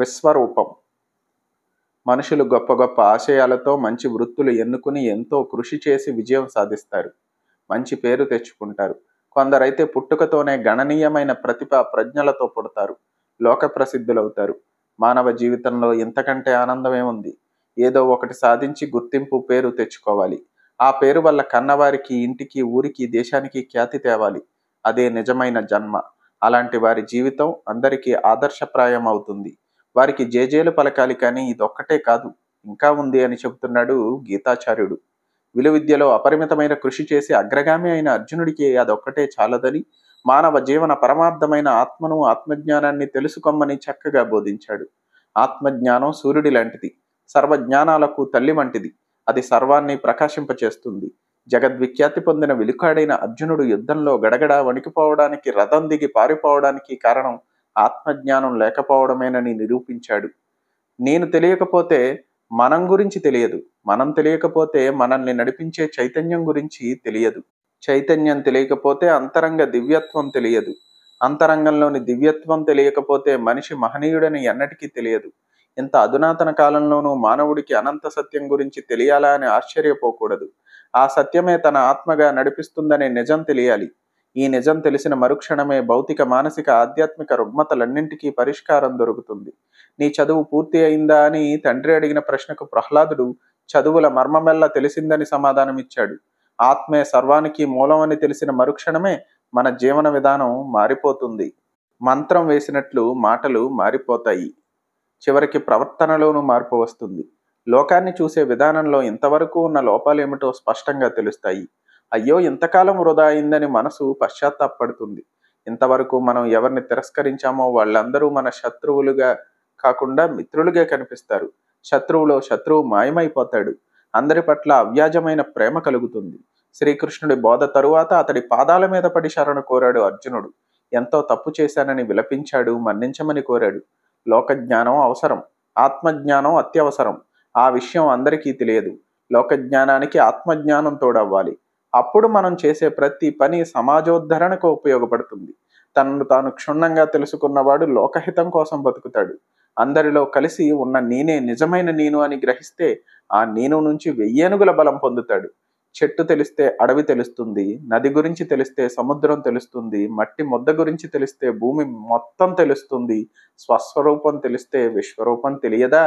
విశ్వరూపం మనుషులు గొప్ప గొప్ప ఆశయాలతో మంచి వృత్తులు ఎన్నుకుని ఎంతో కృషి చేసి విజయం సాధిస్తారు మంచి పేరు తెచ్చుకుంటారు కొందరైతే పుట్టుకతోనే గణనీయమైన ప్రతిభ ప్రజ్ఞలతో పుడతారు లోక ప్రసిద్ధులవుతారు మానవ జీవితంలో ఇంతకంటే ఆనందమేముంది ఏదో ఒకటి సాధించి గుర్తింపు పేరు తెచ్చుకోవాలి ఆ పేరు వల్ల కన్నవారికి ఇంటికి ఊరికి దేశానికి ఖ్యాతి తేవాలి అదే నిజమైన జన్మ అలాంటి వారి జీవితం అందరికీ ఆదర్శప్రాయం అవుతుంది వారికి జేజేలు పలకాలి కానీ ఇదొక్కటే కాదు ఇంకా ఉంది అని చెబుతున్నాడు గీతాచార్యుడు విలు విద్యలో అపరిమితమైన కృషి చేసి అగ్రగామి అయిన అర్జునుడికి అదొక్కటే చాలదని మానవ జీవన పరమార్థమైన ఆత్మను ఆత్మజ్ఞానాన్ని తెలుసుకోమని చక్కగా బోధించాడు ఆత్మజ్ఞానం సూర్యుడి లాంటిది సర్వజ్ఞానాలకు తల్లి వంటిది అది సర్వాన్ని ప్రకాశింపచేస్తుంది జగద్విఖ్యాతి పొందిన విలుకాడైన అర్జునుడు యుద్ధంలో గడగడ వణికిపోవడానికి రథం దిగి పారిపోవడానికి కారణం ఆత్మజ్ఞానం లేకపోవడమేనని నిరూపించాడు నేను తెలియకపోతే మనం గురించి తెలియదు మనం తెలియకపోతే మనల్ని నడిపించే చైతన్యం గురించి తెలియదు చైతన్యం తెలియకపోతే అంతరంగ దివ్యత్వం తెలియదు అంతరంగంలోని దివ్యత్వం తెలియకపోతే మనిషి మహనీయుడని ఎన్నటికీ తెలియదు ఇంత అధునాతన కాలంలోనూ మానవుడికి అనంత సత్యం గురించి తెలియాలా అని ఆశ్చర్యపోకూడదు ఆ సత్యమే తన ఆత్మగా నడిపిస్తుందనే నిజం తెలియాలి ఈ నిజం తెలిసిన మరుక్షణమే భౌతిక మానసిక ఆధ్యాత్మిక రుగ్మతలన్నింటికీ పరిష్కారం దొరుకుతుంది నీ చదువు పూర్తి అయిందా అని తండ్రి అడిగిన ప్రశ్నకు ప్రహ్లాదుడు చదువుల మర్మమెల్ల తెలిసిందని సమాధానమిచ్చాడు ఆత్మే సర్వానికి మూలం అని తెలిసిన మరుక్షణమే మన జీవన విధానం మారిపోతుంది మంత్రం వేసినట్లు మాటలు మారిపోతాయి చివరికి ప్రవర్తనలోనూ మార్పు వస్తుంది లోకాన్ని చూసే విధానంలో ఇంతవరకు ఉన్న లోపాలేమిటో స్పష్టంగా తెలుస్తాయి అయ్యో ఇంతకాలం వృధా అయిందని మనసు పశ్చాత్తాపడుతుంది ఇంతవరకు మనం ఎవరిని తిరస్కరించామో వాళ్ళందరూ మన శత్రువులుగా కాకుండా మిత్రులుగా కనిపిస్తారు శత్రువులో శత్రువు మాయమైపోతాడు అందరి పట్ల అవ్యాజమైన ప్రేమ కలుగుతుంది శ్రీకృష్ణుడి బోధ తరువాత అతడి పాదాల మీద పడి శరణ కోరాడు అర్జునుడు ఎంతో తప్పు చేశానని విలపించాడు మన్నించమని కోరాడు లోకజ్ఞానం అవసరం ఆత్మజ్ఞానం అత్యవసరం ఆ విషయం అందరికీ తెలియదు లోకజ్ఞానానికి ఆత్మజ్ఞానం తోడవ్వాలి అప్పుడు మనం చేసే ప్రతి పని సమాజోద్ధరణకు ఉపయోగపడుతుంది తనను తాను క్షుణ్ణంగా తెలుసుకున్నవాడు లోకహితం కోసం బతుకుతాడు అందరిలో కలిసి ఉన్న నేనే నిజమైన నేను అని గ్రహిస్తే ఆ నేను నుంచి వెయ్యేనుగుల బలం పొందుతాడు చెట్టు తెలిస్తే అడవి తెలుస్తుంది నది గురించి తెలిస్తే సముద్రం తెలుస్తుంది మట్టి ముద్ద గురించి తెలిస్తే భూమి మొత్తం తెలుస్తుంది స్వస్వరూపం తెలిస్తే విశ్వరూపం తెలియదా